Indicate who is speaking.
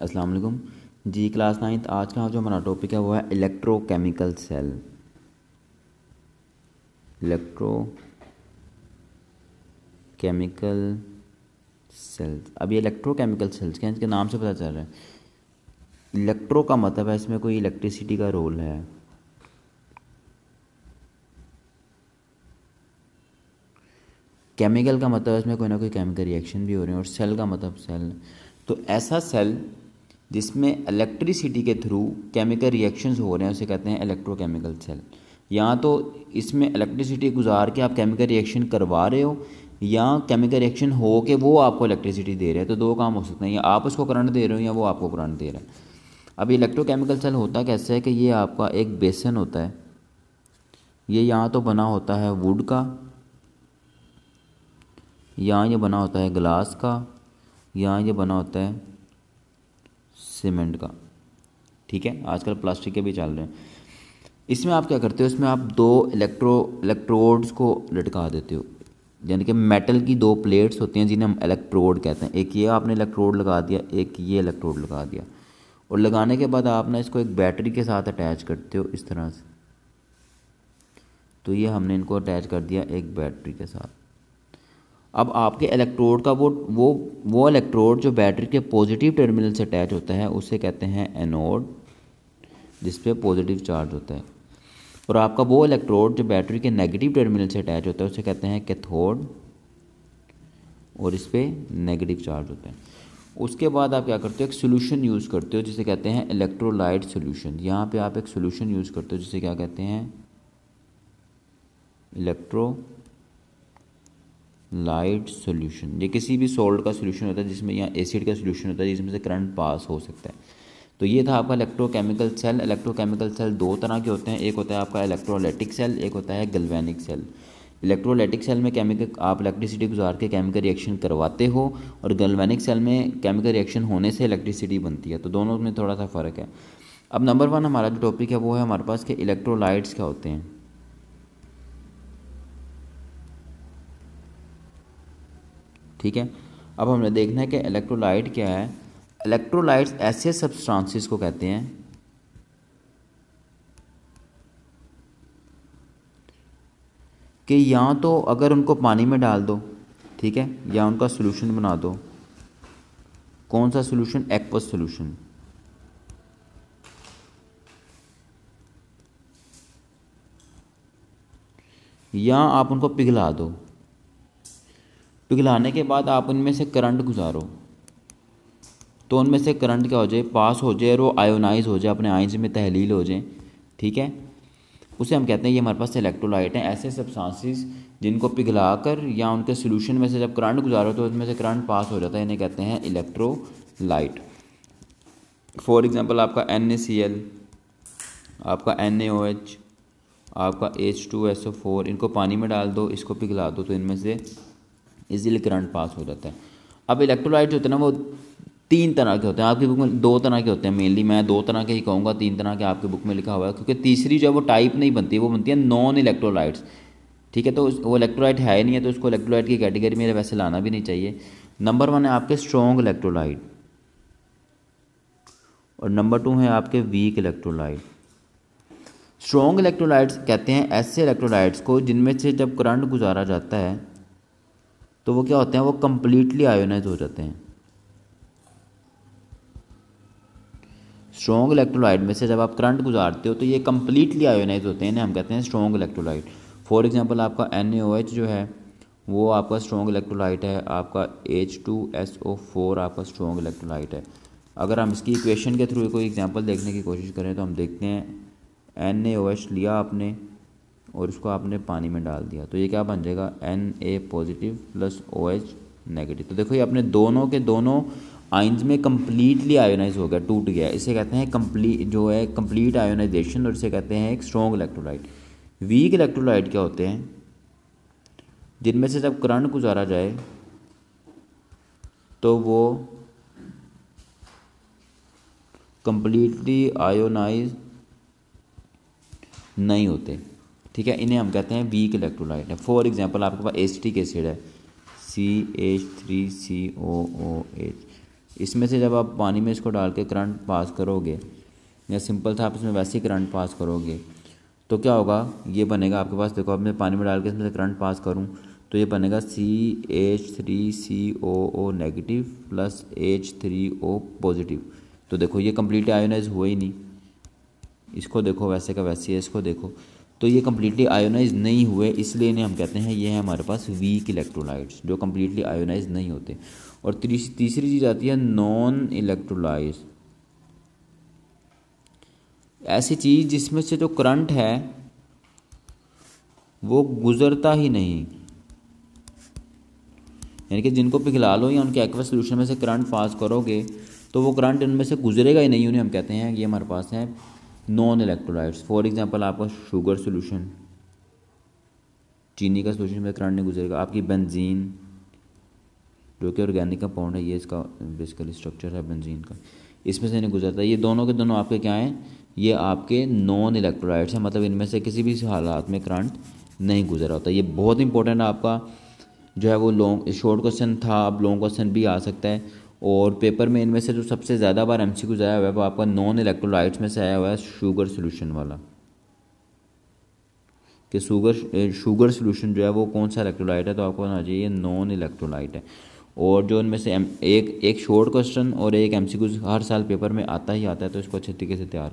Speaker 1: अस्सलाम वालेकुम जी class ninth आज का जो हमारा टॉपिक है वो है electrochemical cell electrochemical cells अब ये इलेक्ट्रोकेमिकल सेल्स क्या इसके नाम से पता चल रहा है इलेक्ट्रो का मतलब है इसमें कोई इलेक्ट्रिसिटी का रोल है केमिकल का मतलब इसमें कोई ना कोई केमिकल रिएक्शन भी हो रहे हैं और सेल का मतलब सेल तो ऐसा सेल जिसमें इलेक्ट्रिसिटी के थ्रू केमिकल रिएक्शंस हो रहे हैं उसे कहते हैं इलेक्ट्रोकेमिकल सेल या तो इसमें इलेक्ट्रिसिटी गुजार के आप केमिकल रिएक्शन करवा रहे हो या केमिकल रिएक्शन हो के वो आपको इलेक्ट्रिसिटी दे रहे हैं तो दो काम हो सकते हैं या आप उसको करंट दे रहे हो या वो आपको करंट दे रहे हैं अब इलेक्ट्रोकेमिकल सेल होता कैसे है कि ये आपका एक बेसन होता है ये यहाँ तो बना होता है वुड का यहाँ ये बना होता है ग्लास का यहाँ ये बना होता है सीमेंट का ठीक है आजकल प्लास्टिक के भी चल रहे हैं इसमें आप क्या करते हो इसमें आप दो इलेक्ट्रो इलेक्ट्रोड्स को लटका देते हो यानी कि मेटल की दो प्लेट्स होती हैं जिन्हें हम इलेक्ट्रोड कहते हैं एक ये आपने इलेक्ट्रोड लगा दिया एक ये इलेक्ट्रोड लगा दिया और लगाने के बाद आप ना इसको एक बैटरी के साथ अटैच करते हो इस तरह से तो ये हमने इनको अटैच कर दिया एक बैटरी के साथ अब आपके इलेक्ट्रोड का वो वो वो इलेक्ट्रोड जो बैटरी के पॉजिटिव टर्मिनल से अटैच होता है उसे कहते हैं एनोड जिस पे पॉजिटिव चार्ज होता है और आपका वो इलेक्ट्रोड जो बैटरी के नेगेटिव टर्मिनल से अटैच होता है उसे कहते हैं कैथोड और इस पर नेगेटिव चार्ज होता है उसके बाद आप क्या करते हो एक सोल्यूशन यूज़ करते हो जिसे कहते हैं इलेक्ट्रोलाइट सोल्यूशन यहाँ पे आप एक सोल्यूशन यूज़ करते हो जिसे क्या कहते हैं इलेक्ट्रो लाइट सोल्यूशन ये किसी भी सोल्ट का सोल्यूशन होता है जिसमें या एसिड का सोल्यूशन होता है जिसमें से करंट पास हो सकता है तो ये था आपका इलेक्ट्रोकेमिकल सेल इलेक्ट्रोकेमिकल सेल दो तरह के होते हैं एक होता है आपका इलेक्ट्रोलाइटिक सेल एक होता है गलवैनिक सेल इलेक्ट्रोलाइटिक सेल में केमिकल आप इलेक्ट्रिसिटी गुजार के केमिकल रिएक्शन करवाते हो और गलवैनिक सेल में केमिकल रिएक्शन होने से इलेक्ट्रिसिटी बनती है तो दोनों में थोड़ा सा फ़र्क है अब नंबर वन हमारा जो टॉपिक है वो है हमारे पास के इलेक्ट्रोलाइट्स क्या होते हैं ठीक है अब हमने देखना है कि इलेक्ट्रोलाइट क्या है इलेक्ट्रोलाइट्स ऐसे सब्सटेंसेस को कहते हैं कि या तो अगर उनको पानी में डाल दो ठीक है या उनका सोल्यूशन बना दो कौन सा सोल्यूशन एक्वस सोल्यूशन या आप उनको पिघला दो पिघलाने के बाद आप उनमें से करंट गुजारो तो उनमें से करंट क्या हो जाए पास हो जाए और वो आयोनाइज हो जाए अपने आइंस में तहलील हो जाए ठीक है उसे हम कहते हैं ये हमारे पास इलेक्ट्रोलाइट हैं ऐसे सब्सटेंसेस जिनको पिघलाकर या उनके सोल्यूशन में से जब करंट गुजारो तो उसमें से करंट पास हो जाता है इन्हें कहते हैं इलेक्ट्रोलाइट फॉर एग्ज़ाम्पल आपका एन आपका एन आपका H two S O four इनको पानी में डाल दो इसको पिघला दो तो इनमें से इजीली करंट पास हो जाता है अब इलेक्ट्रोलाइट जो होते हैं ना वो तीन तरह के होते हैं आपकी बुक में दो तरह के होते हैं मेनली मैं दो तरह के ही कहूँगा तीन तरह के आपके बुक में लिखा हुआ है क्योंकि तीसरी जो है वो टाइप नहीं बनती वो बनती है नॉन इलेक्ट्रोलाइट्स ठीक है तो वो इलेक्ट्रोलाइट है ही नहीं है तो उसको इलेक्ट्रोलाइट की कैटेगरी में वैसे लाना भी नहीं चाहिए नंबर वन है आपके स्ट्रॉन्ग इलेक्ट्रोलाइट और नंबर टू है आपके वीक इलेक्ट्रोलाइट स्ट्रॉन्ग इलेक्ट्रोलाइट्स कहते हैं ऐसे इलेक्ट्रोलाइट्स को जिनमें से जब करंट गुजारा जाता है तो वो क्या होते हैं वो कम्प्लीटली आयोनाइज हो जाते हैं स्ट्रॉन्ग इलेक्ट्रोलाइट में से जब आप करंट गुजारते हो तो ये कम्प्लीटली आयोनाइज होते हैं ना हम कहते हैं स्ट्रॉन्ग इलेक्ट्रोलाइट फॉर एग्जाम्पल आपका एन जो है वो आपका स्ट्रॉन्ग इलेक्ट्रोलाइट है आपका H two S O four आपका स्ट्रॉन्ग इलेक्ट्रोलाइट है अगर हम इसकी इक्वेशन के थ्रू कोई एग्जाम्पल देखने की कोशिश करें तो हम देखते हैं एन लिया आपने और इसको आपने पानी में डाल दिया तो ये क्या बन जाएगा N A positive plus O H negative तो देखो ये अपने दोनों के दोनों आइंस में कम्प्लीटली आयोनाइज हो गया टूट गया इसे कहते हैं कम्प्लीट जो है कम्प्लीट आयोनाइजेशन और इसे कहते हैं एक स्ट्रॉन्ग इलेक्ट्रोलाइट वीक इलेक्ट्रोलाइट क्या होते हैं जिनमें से जब करंट गुजारा जाए तो वो कम्प्लीटली आयोनाइज नहीं होते ठीक है इन्हें हम कहते हैं वीक इलेक्ट्रोलाइट है फॉर एग्जाम्पल आपके पास एसिटिक एसिड है C H three C O O H इसमें से जब आप पानी में इसको डाल के करंट पास करोगे या सिंपल था आप इसमें वैसे ही करंट पास करोगे तो क्या होगा ये बनेगा आपके पास देखो अब मैं पानी में डाल के इसमें से करंट पास करूँ तो ये बनेगा C H three C O O negative plus H three O positive तो देखो ये कम्प्लीट आयोनाइज हुआ ही नहीं इसको देखो वैसे का वैसे है इसको देखो तो ये कम्प्लीटली आयोनाइज नहीं हुए इसलिए इन्हें हम कहते हैं ये है हमारे पास वीक इलेक्ट्रोलाइट्स जो कम्प्लीटली आयोनाइज नहीं होते और तीसरी चीज़ आती है नॉन इलेक्ट्रोलाइज ऐसी चीज़ जिसमें से जो करंट है वो गुज़रता ही नहीं यानी कि जिनको पिघला लो या उनके एक्वा सोल्यूशन में से करंट पास करोगे तो वो करंट इनमें से गुजरेगा ही नहीं उन्हें हम कहते हैं ये हमारे पास है नॉन इलेक्ट्रोलाइट्स फॉर एग्जांपल आपका शुगर सॉल्यूशन चीनी का सॉल्यूशन में करंट नहीं गुजरेगा आपकी बेंजीन जो कि ऑर्गेनिक कंपाउंड है ये इसका बेसिकली स्ट्रक्चर है बेंजीन का इसमें से नहीं गुजरता ये दोनों के दोनों आपके क्या हैं ये आपके नॉन इलेक्ट्रोलाइट्स हैं मतलब इनमें से किसी भी हालात में करंट नहीं गुजरा होता ये बहुत इंपॉर्टेंट आपका जो है वो लॉन्ग शॉर्ट क्वेश्चन था अब लॉन्ग क्वेश्चन भी आ सकता है और पेपर में इनमें से जो सबसे ज़्यादा बार एम सी आया हुआ है वो आपका नॉन इलेक्ट्रोलाइट्स में से आया हुआ है शुगर सोल्यूशन वाला कि शुगर शुगर सोल्यूशन जो है वो कौन सा इलेक्ट्रोलाइट है तो आपको होना चाहिए नॉन इलेक्ट्रोलाइट है और जो इनमें से एक एक शॉर्ट क्वेश्चन और एक एम हर साल पेपर में आता ही आता है तो इसको अच्छे तरीके से तैयार